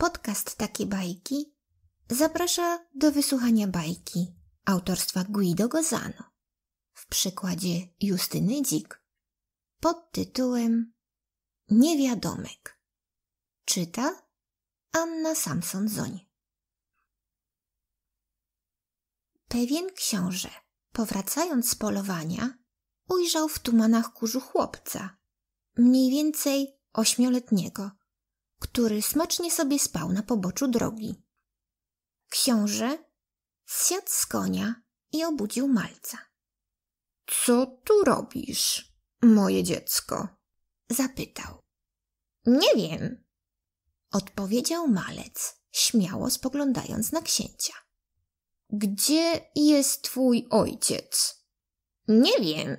Podcast Takie Bajki zaprasza do wysłuchania bajki autorstwa Guido Gozano w przykładzie Justyny Dzik pod tytułem Niewiadomek. Czyta Anna Samson-Zoń. Pewien książę, powracając z polowania, ujrzał w tumanach kurzu chłopca, mniej więcej ośmioletniego – który smacznie sobie spał na poboczu drogi. Książę zsiadł z konia i obudził malca. Co tu robisz, moje dziecko? zapytał. Nie wiem, odpowiedział malec, śmiało spoglądając na księcia. Gdzie jest twój ojciec? Nie wiem.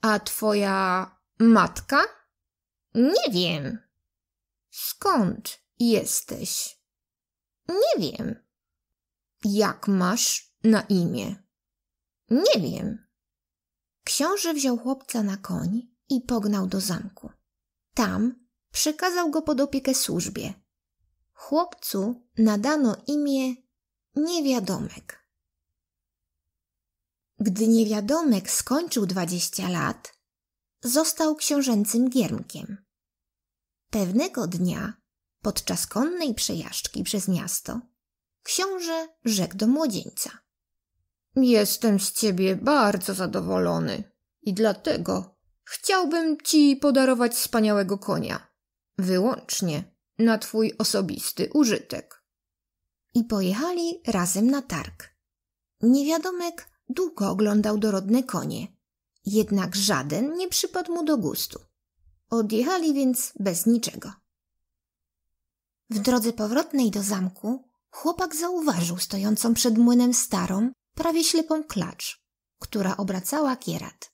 A twoja matka? Nie wiem. Skąd jesteś? Nie wiem. Jak masz na imię? Nie wiem. Książę wziął chłopca na koń i pognał do zamku. Tam przekazał go pod opiekę służbie. Chłopcu nadano imię Niewiadomek. Gdy Niewiadomek skończył dwadzieścia lat, został książęcym giermkiem. Pewnego dnia, podczas konnej przejażdżki przez miasto, książę rzekł do młodzieńca. Jestem z ciebie bardzo zadowolony i dlatego chciałbym ci podarować wspaniałego konia, wyłącznie na twój osobisty użytek. I pojechali razem na targ. Niewiadomek długo oglądał dorodne konie, jednak żaden nie przypadł mu do gustu. Odjechali więc bez niczego. W drodze powrotnej do zamku chłopak zauważył stojącą przed młynem starą, prawie ślepą klacz, która obracała kierat.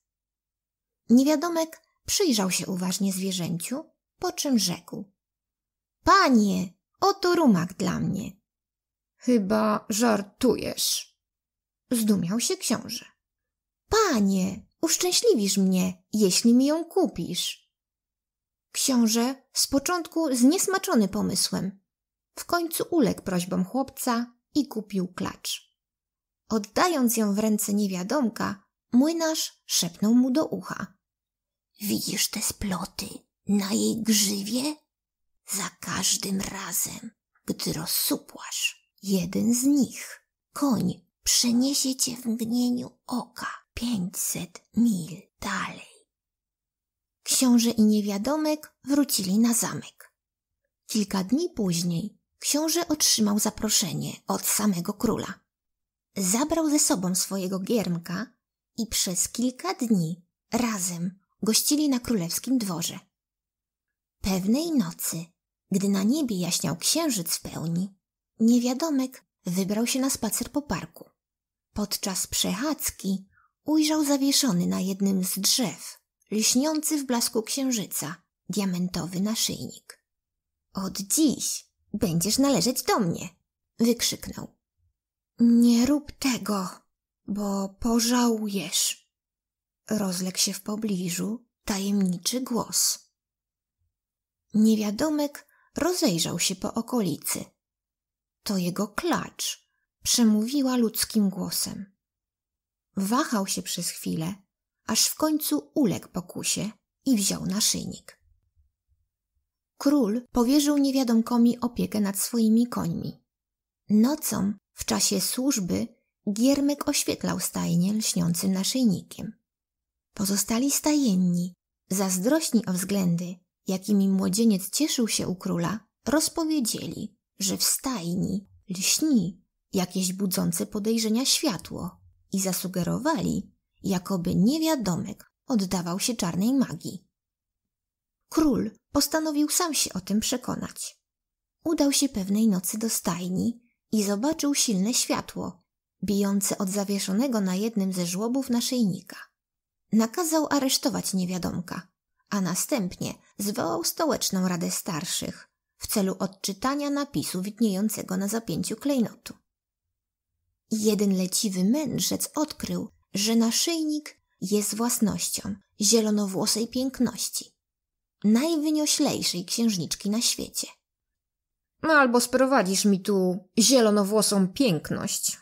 Niewiadomek przyjrzał się uważnie zwierzęciu, po czym rzekł. Panie, oto rumak dla mnie. Chyba żartujesz. Zdumiał się książę. Panie, uszczęśliwisz mnie, jeśli mi ją kupisz. Książę z początku zniesmaczony pomysłem. W końcu uległ prośbom chłopca i kupił klacz. Oddając ją w ręce niewiadomka, młynarz szepnął mu do ucha. Widzisz te sploty na jej grzywie? Za każdym razem, gdy rozsupłasz jeden z nich, koń przeniesie cię w mgnieniu oka pięćset mil dalej. Książę i niewiadomek wrócili na zamek. Kilka dni później książę otrzymał zaproszenie od samego króla. Zabrał ze sobą swojego giermka i przez kilka dni razem gościli na królewskim dworze. Pewnej nocy, gdy na niebie jaśniał księżyc w pełni, niewiadomek wybrał się na spacer po parku. Podczas przechadzki ujrzał zawieszony na jednym z drzew lśniący w blasku księżyca, diamentowy naszyjnik. Od dziś będziesz należeć do mnie! wykrzyknął. Nie rób tego, bo pożałujesz. Rozległ się w pobliżu tajemniczy głos. Niewiadomek rozejrzał się po okolicy. To jego klacz przemówiła ludzkim głosem. Wahał się przez chwilę, aż w końcu uległ pokusie i wziął naszyjnik. Król powierzył niewiadomkomi opiekę nad swoimi końmi. Nocą, w czasie służby, Giermek oświetlał stajnie lśniącym naszyjnikiem. Pozostali stajenni, zazdrośni o względy, jakimi młodzieniec cieszył się u króla, rozpowiedzieli, że w stajni lśni jakieś budzące podejrzenia światło i zasugerowali, jakoby niewiadomek oddawał się czarnej magii. Król postanowił sam się o tym przekonać. Udał się pewnej nocy do stajni i zobaczył silne światło, bijące od zawieszonego na jednym ze żłobów naszyjnika. Nakazał aresztować niewiadomka, a następnie zwołał stołeczną radę starszych w celu odczytania napisu widniejącego na zapięciu klejnotu. Jeden leciwy mędrzec odkrył, że naszyjnik jest własnością zielonowłosej piękności, najwynioślejszej księżniczki na świecie. No albo sprowadzisz mi tu zielonowłosą piękność,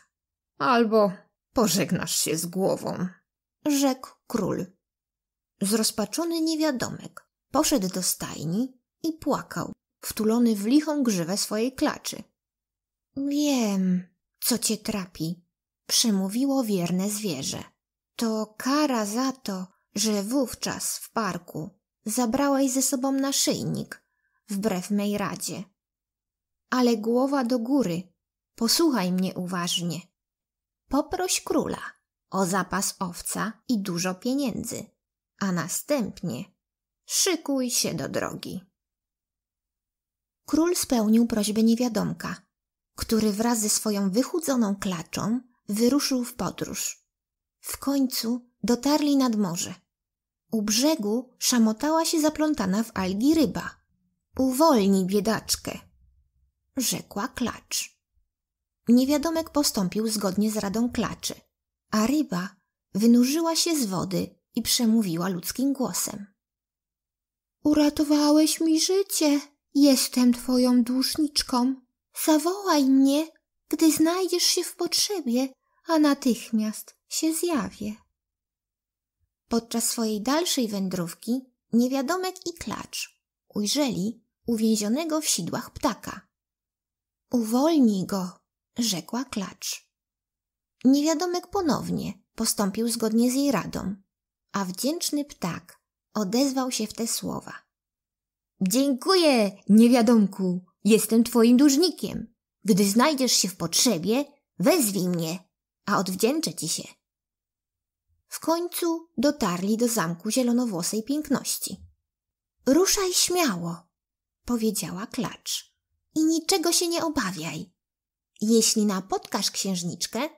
albo pożegnasz się z głową, rzekł król. Zrozpaczony niewiadomek poszedł do stajni i płakał, wtulony w lichą grzywę swojej klaczy. Wiem, co cię trapi, przemówiło wierne zwierzę. To kara za to, że wówczas w parku zabrałaś ze sobą naszyjnik, wbrew mej radzie. Ale głowa do góry, posłuchaj mnie uważnie. Poproś króla o zapas owca i dużo pieniędzy, a następnie szykuj się do drogi. Król spełnił prośbę niewiadomka, który wraz ze swoją wychudzoną klaczą wyruszył w podróż. W końcu dotarli nad morze. U brzegu szamotała się zaplątana w algi ryba. Uwolnij biedaczkę, rzekła klacz. Niewiadomek postąpił zgodnie z radą klaczy, a ryba wynurzyła się z wody i przemówiła ludzkim głosem. Uratowałeś mi życie, jestem twoją dłużniczką. Zawołaj mnie gdy znajdziesz się w potrzebie, a natychmiast się zjawię. Podczas swojej dalszej wędrówki niewiadomek i klacz ujrzeli uwięzionego w sidłach ptaka. Uwolnij go, rzekła klacz. Niewiadomek ponownie postąpił zgodnie z jej radą, a wdzięczny ptak odezwał się w te słowa. Dziękuję, niewiadomku, jestem twoim dłużnikiem. Gdy znajdziesz się w potrzebie, wezwij mnie, a odwdzięczę ci się. W końcu dotarli do zamku zielonowłosej piękności. Ruszaj śmiało, powiedziała klacz, i niczego się nie obawiaj. Jeśli napotkasz księżniczkę,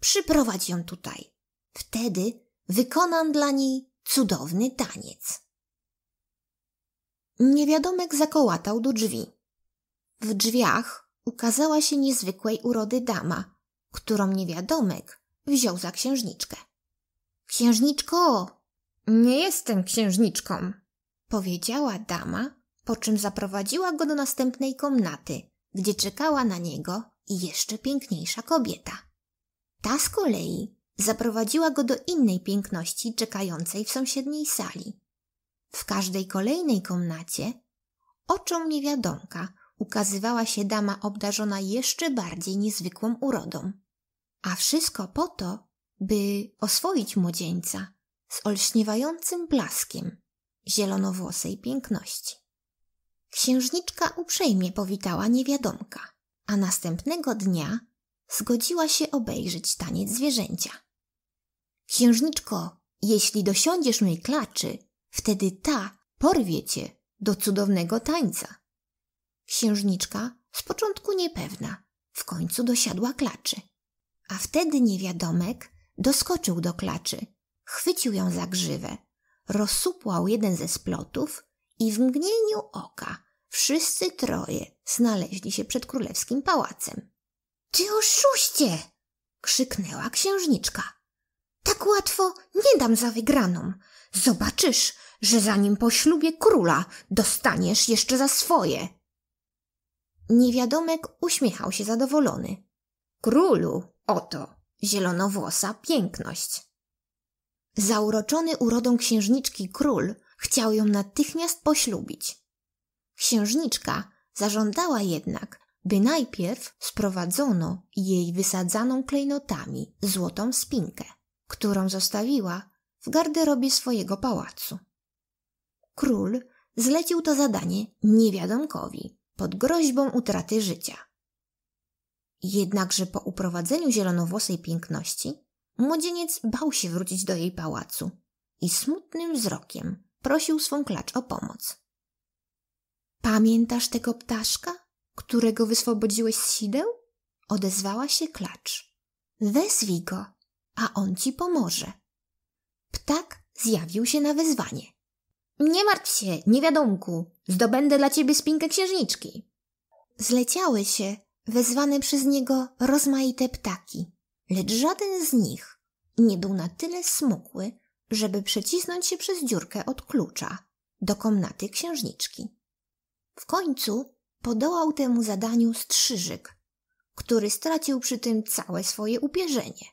przyprowadź ją tutaj. Wtedy wykonam dla niej cudowny taniec. Niewiadomek zakołatał do drzwi. W drzwiach ukazała się niezwykłej urody dama, którą niewiadomek wziął za księżniczkę. Księżniczko! Nie jestem księżniczką, powiedziała dama, po czym zaprowadziła go do następnej komnaty, gdzie czekała na niego i jeszcze piękniejsza kobieta. Ta z kolei zaprowadziła go do innej piękności czekającej w sąsiedniej sali. W każdej kolejnej komnacie oczom niewiadomka ukazywała się dama obdarzona jeszcze bardziej niezwykłą urodą. A wszystko po to, by oswoić młodzieńca z olśniewającym blaskiem zielonowłosej piękności. Księżniczka uprzejmie powitała niewiadomka, a następnego dnia zgodziła się obejrzeć taniec zwierzęcia. Księżniczko, jeśli dosiądziesz mej klaczy, wtedy ta porwie cię do cudownego tańca, Księżniczka, z początku niepewna, w końcu dosiadła klaczy. A wtedy niewiadomek doskoczył do klaczy, chwycił ją za grzywę, rozsupłał jeden ze splotów i w mgnieniu oka wszyscy troje znaleźli się przed królewskim pałacem. Ty oszuście! krzyknęła księżniczka. Tak łatwo nie dam za wygraną. Zobaczysz, że zanim poślubię króla, dostaniesz jeszcze za swoje. Niewiadomek uśmiechał się zadowolony. Królu, oto, zielonowłosa piękność. Zauroczony urodą księżniczki król chciał ją natychmiast poślubić. Księżniczka zażądała jednak, by najpierw sprowadzono jej wysadzaną klejnotami złotą spinkę, którą zostawiła w garderobie swojego pałacu. Król zlecił to zadanie niewiadomkowi, pod groźbą utraty życia. Jednakże po uprowadzeniu zielonowłosej piękności, młodzieniec bał się wrócić do jej pałacu i smutnym wzrokiem prosił swą klacz o pomoc. Pamiętasz tego ptaszka, którego wyswobodziłeś z sideł? Odezwała się klacz. Wezwij go, a on ci pomoże. Ptak zjawił się na wezwanie. Nie martw się, niewiadomku. Zdobędę dla ciebie spinkę księżniczki. Zleciały się, wezwane przez niego rozmaite ptaki, lecz żaden z nich nie był na tyle smukły, żeby przecisnąć się przez dziurkę od klucza do komnaty księżniczki. W końcu podołał temu zadaniu strzyżyk, który stracił przy tym całe swoje upierzenie.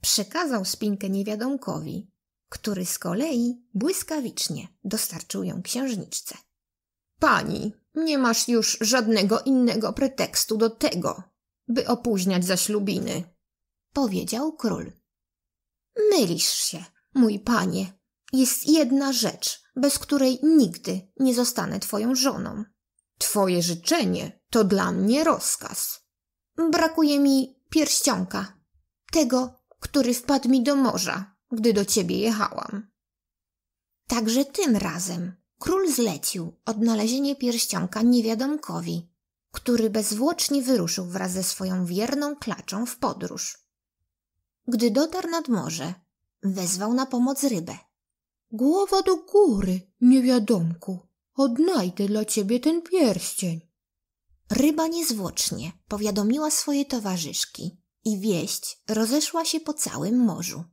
Przekazał spinkę niewiadomkowi, który z kolei błyskawicznie dostarczył ją księżniczce. Pani, nie masz już żadnego innego pretekstu do tego, by opóźniać zaślubiny, powiedział król. Mylisz się, mój panie. Jest jedna rzecz, bez której nigdy nie zostanę twoją żoną. Twoje życzenie to dla mnie rozkaz. Brakuje mi pierścionka, tego, który wpadł mi do morza gdy do ciebie jechałam. Także tym razem król zlecił odnalezienie pierścionka niewiadomkowi, który bezwłocznie wyruszył wraz ze swoją wierną klaczą w podróż. Gdy dotarł nad morze, wezwał na pomoc rybę. Głowa do góry, niewiadomku, odnajdę dla ciebie ten pierścień. Ryba niezwłocznie powiadomiła swoje towarzyszki i wieść rozeszła się po całym morzu.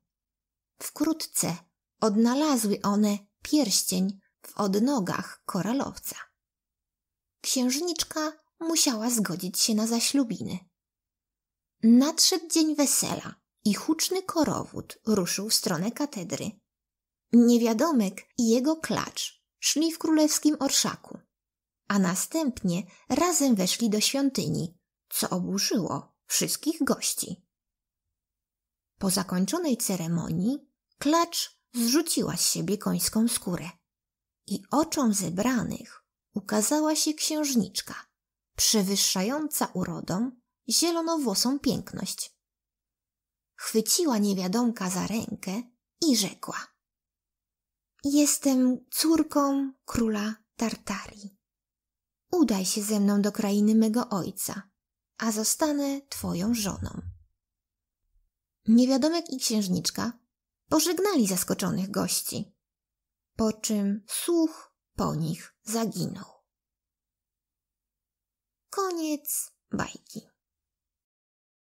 Wkrótce odnalazły one pierścień w odnogach koralowca. Księżniczka musiała zgodzić się na zaślubiny. Nadszedł dzień wesela i huczny korowód ruszył w stronę katedry. Niewiadomek i jego klacz szli w królewskim orszaku, a następnie razem weszli do świątyni, co oburzyło wszystkich gości. Po zakończonej ceremonii klacz zrzuciła z siebie końską skórę. I oczom zebranych ukazała się księżniczka, przewyższająca urodą zielonowłosą piękność. Chwyciła niewiadomka za rękę i rzekła: Jestem córką króla Tartarii. Udaj się ze mną do krainy mego ojca, a zostanę twoją żoną. Niewiadomek i księżniczka Pożegnali zaskoczonych gości, po czym słuch po nich zaginął. Koniec bajki.